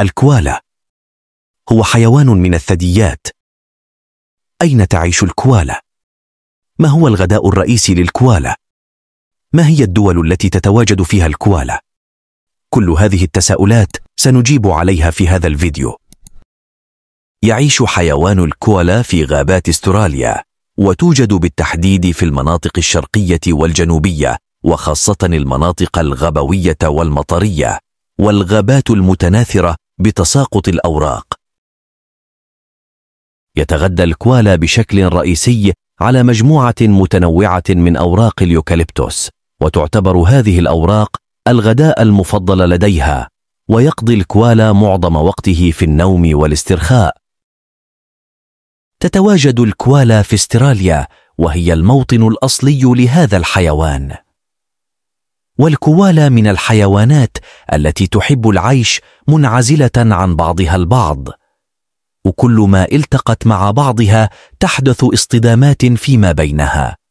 الكوالا هو حيوان من الثدييات أين تعيش الكوالا؟ ما هو الغداء الرئيسي للكوالا؟ ما هي الدول التي تتواجد فيها الكوالا؟ كل هذه التساؤلات سنجيب عليها في هذا الفيديو يعيش حيوان الكوالا في غابات استراليا وتوجد بالتحديد في المناطق الشرقية والجنوبية وخاصة المناطق الغبوية والمطرية والغابات المتناثرة بتساقط الأوراق يتغذى الكوالا بشكل رئيسي على مجموعة متنوعة من أوراق اليوكاليبتوس وتعتبر هذه الأوراق الغداء المفضل لديها ويقضي الكوالا معظم وقته في النوم والاسترخاء تتواجد الكوالا في استراليا وهي الموطن الأصلي لهذا الحيوان والكوالا من الحيوانات التي تحب العيش منعزله عن بعضها البعض وكل ما التقت مع بعضها تحدث اصطدامات فيما بينها